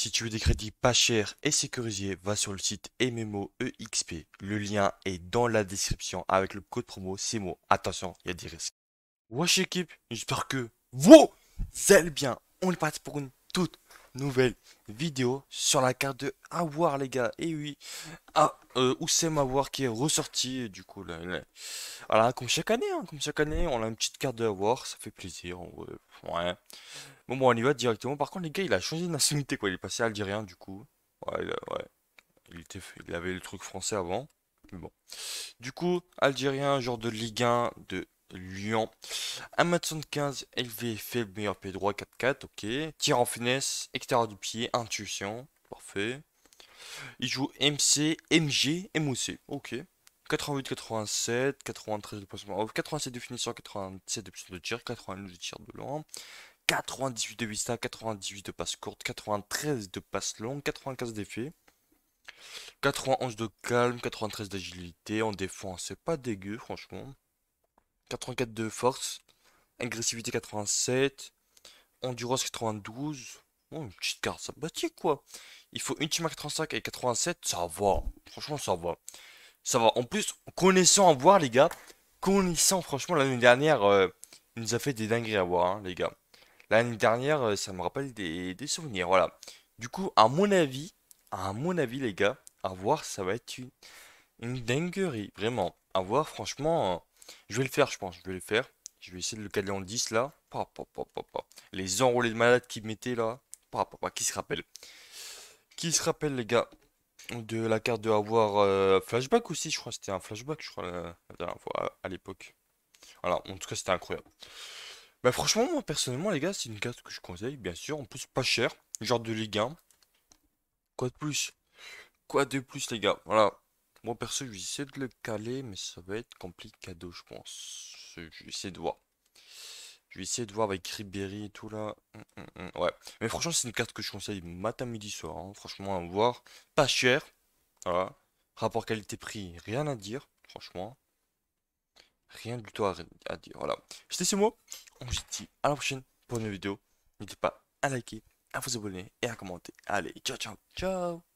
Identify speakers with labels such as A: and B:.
A: Si tu veux des crédits pas chers et sécurisés, va sur le site MMOEXP. Le lien est dans la description avec le code promo CMO. Attention, il y a des risques. Wesh équipe, j'espère que vous allez bien. On est parti pour une toute nouvelle vidéo sur la carte de Awar les gars et oui ah, Oussem Awar qui est ressorti du coup là, voilà comme chaque année hein, comme chaque année on a une petite carte de Awar ça fait plaisir ouais bon bon on y va directement par contre les gars il a changé de nationalité quoi il est passé algérien du coup ouais, ouais. il était il avait le truc français avant mais bon du coup algérien genre de Ligue 1 de Lyon. 1m75 élevé, faible, meilleur pied droit, 4-4, ok. Tir en finesse, extérieur du pied, intuition, parfait. Il joue MC, MG, MOC, ok. 88, 87, 93 de placement off, 87 de finition, 87 de de tir, 92 de tir de long, 98 de vista, 98 de passe courte, 93 de passe longue, 95 d'effet. 91 de calme, 93 d'agilité, en défense, c'est pas dégueu franchement. 84 de force, agressivité 87, endurance 92. Bon, une petite carte sympathique quoi. Il faut une team à 85 et 87, ça va. Franchement, ça va. Ça va. En plus, connaissant à voir, les gars, connaissant, franchement, l'année dernière, euh, il nous a fait des dingueries à voir, hein, les gars. L'année dernière, euh, ça me rappelle des, souvenirs, voilà. Du coup, à mon avis, à mon avis, les gars, à voir, ça va être une, une dinguerie, vraiment. À voir, franchement, euh, je vais le faire, je pense. Je vais le faire. Je vais essayer de le caler en 10 là. Les enrôlés de malades qui mettaient là. Qui se rappelle Qui se rappelle, les gars De la carte de avoir euh, flashback aussi, je crois. C'était un flashback, je crois, la, fois, à, l'époque. Voilà, en tout cas, c'était incroyable. mais bah, franchement, moi, personnellement, les gars, c'est une carte que je conseille, bien sûr. En plus, pas cher. Genre de Ligue 1. Quoi de plus Quoi de plus, les gars Voilà. Moi perso, je essayer de le caler, mais ça va être compliqué, je pense. Je vais essayer de voir. Je vais essayer de voir avec ribery et tout là. Hum, hum, hum, ouais. Mais franchement, c'est une carte que je conseille matin, midi, soir. Hein. Franchement, à voir. Pas cher. Voilà. Rapport qualité-prix, rien à dire. Franchement. Rien du tout à, dire. Voilà. C'était ce mot On se dit à la prochaine pour une vidéo. N'hésitez pas à liker, à vous abonner et à commenter. Allez, ciao, ciao, ciao.